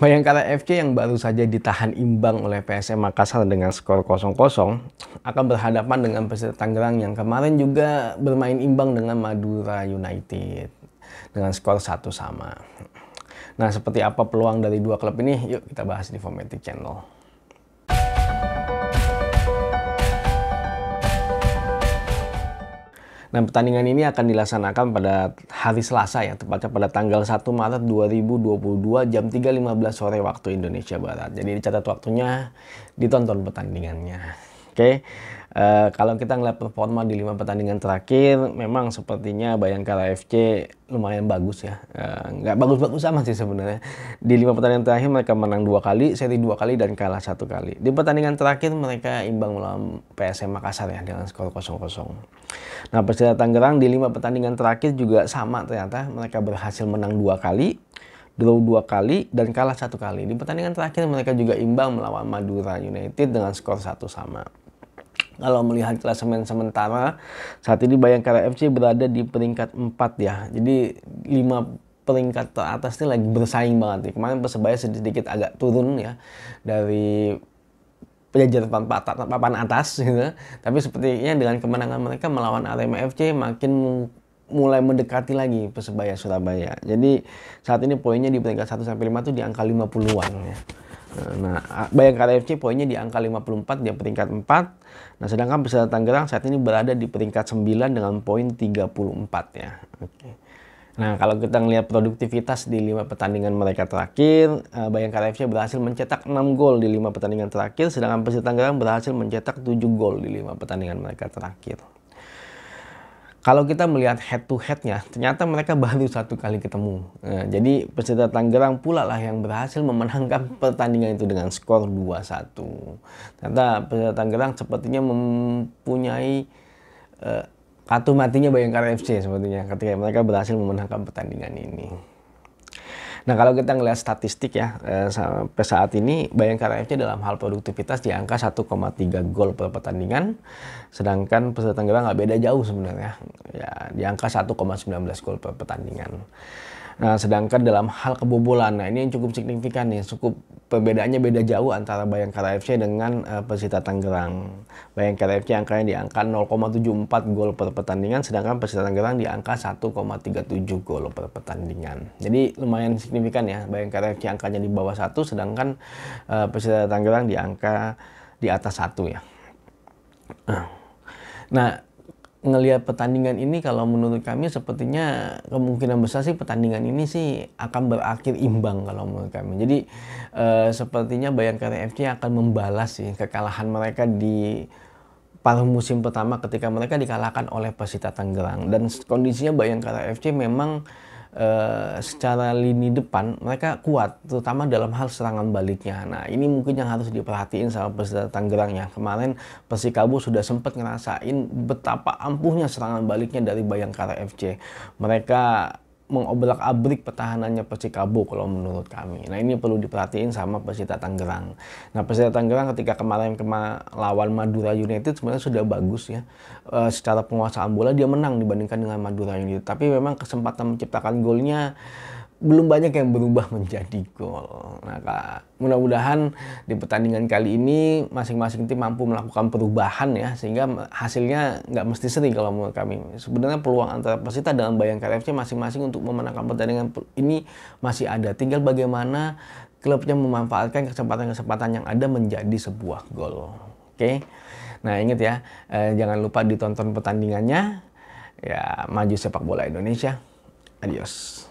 Bayangkara FC yang baru saja ditahan imbang oleh PSM Makassar dengan skor 0-0 akan berhadapan dengan Persita Tangerang yang kemarin juga bermain imbang dengan Madura United dengan skor satu sama. Nah, seperti apa peluang dari dua klub ini? Yuk kita bahas di Formatic Channel. Nah, pertandingan ini akan dilaksanakan pada hari Selasa ya, tepatnya pada tanggal 1 Maret 2022 jam 3.15 sore waktu Indonesia Barat. Jadi dicatat waktunya, ditonton pertandingannya. Oke. Okay? Uh, eh, kalau kita ngeliat performa di lima pertandingan terakhir, memang sepertinya Bayangkara FC lumayan bagus ya. Eh, nggak uh, bagus-bagus sama sih sebenarnya. Di lima pertandingan terakhir mereka menang dua kali, seri dua kali dan kalah satu kali. Di pertandingan terakhir mereka imbang melawan PSM Makassar ya dengan skor 0-0. Nah Persija Tangerang di lima pertandingan terakhir juga sama ternyata mereka berhasil menang dua kali, draw dua kali dan kalah satu kali. Di pertandingan terakhir mereka juga imbang melawan Madura United dengan skor satu sama. Kalau melihat klasemen sementara, saat ini Bayangkara FC berada di peringkat 4 ya. Jadi 5 peringkat teratas ini lagi bersaing banget nih. Kemarin Persebaya sedikit agak turun ya dari penjajaran papan, atas gitu. Tapi sepertinya dengan kemenangan mereka melawan Arema FC makin mulai mendekati lagi Persebaya Surabaya. Jadi saat ini poinnya di peringkat 1 sampai 5 itu di angka 50-an ya. Eh, nah, Bayangkara FC poinnya di angka 54, di peringkat 4. Nah, sedangkan Persita Tangerang saat ini berada di peringkat 9 dengan poin 34 ya. Oke. Nah, kalau kita melihat produktivitas di 5 pertandingan mereka terakhir, eh, Bayangkara FC berhasil mencetak 6 gol di 5 pertandingan terakhir, sedangkan Persita Tangerang berhasil mencetak 7 gol di 5 pertandingan mereka terakhir. Kalau kita melihat head to headnya, ternyata mereka baru satu kali ketemu. Nah, jadi Persita Tangerang pula lah yang berhasil memenangkan pertandingan itu dengan skor 2-1. Ternyata Persita Tangerang sepertinya mempunyai uh, eh, kartu matinya Bayangkara FC sepertinya ketika mereka berhasil memenangkan pertandingan ini. Nah kalau kita ngelihat statistik ya eh, sampai saat ini Bayangkara FC dalam hal produktivitas di angka 1,3 gol per pertandingan, sedangkan peserta Tangerang nggak beda jauh sebenarnya, ya di angka 1,19 gol per pertandingan. Nah, sedangkan dalam hal kebobolan, nah ini yang cukup signifikan nih, cukup perbedaannya beda jauh antara Bayangkara FC dengan uh, Persita Tangerang. Bayangkara FC angkanya di angka 0,74 gol per pertandingan, sedangkan Persita Tangerang di angka 1,37 gol per pertandingan. Jadi lumayan signifikan ya, Bayangkara FC angkanya di bawah satu, sedangkan uh, Persita Tangerang di angka di atas satu ya. Nah, ngelihat pertandingan ini kalau menurut kami sepertinya kemungkinan besar sih pertandingan ini sih akan berakhir imbang kalau menurut kami. Jadi e, sepertinya Bayangkara FC akan membalas sih kekalahan mereka di paruh musim pertama ketika mereka dikalahkan oleh Persita Tangerang dan kondisinya Bayangkara FC memang Eh, secara lini depan mereka kuat terutama dalam hal serangan baliknya. Nah ini mungkin yang harus diperhatiin sama Persita Tangerang ya. Kemarin Persikabo sudah sempat ngerasain betapa ampuhnya serangan baliknya dari Bayangkara FC. Mereka mengoblak-abrik pertahanannya Persikabo kalau menurut kami. Nah ini perlu diperhatiin sama Persita Tangerang. Nah Persita Tangerang ketika kemarin kema lawan Madura United sebenarnya sudah bagus ya. E, secara penguasaan bola dia menang dibandingkan dengan Madura United. Tapi memang kesempatan menciptakan golnya belum banyak yang berubah menjadi gol. Nah, mudah-mudahan di pertandingan kali ini masing-masing tim mampu melakukan perubahan ya, sehingga hasilnya nggak mesti seri kalau menurut kami. Sebenarnya peluang antara Persita dan Bayangkara FC masing-masing untuk memenangkan pertandingan ini masih ada. Tinggal bagaimana klubnya memanfaatkan kesempatan-kesempatan yang ada menjadi sebuah gol. Oke, nah ingat ya, eh, jangan lupa ditonton pertandingannya. Ya, maju sepak bola Indonesia. Adios.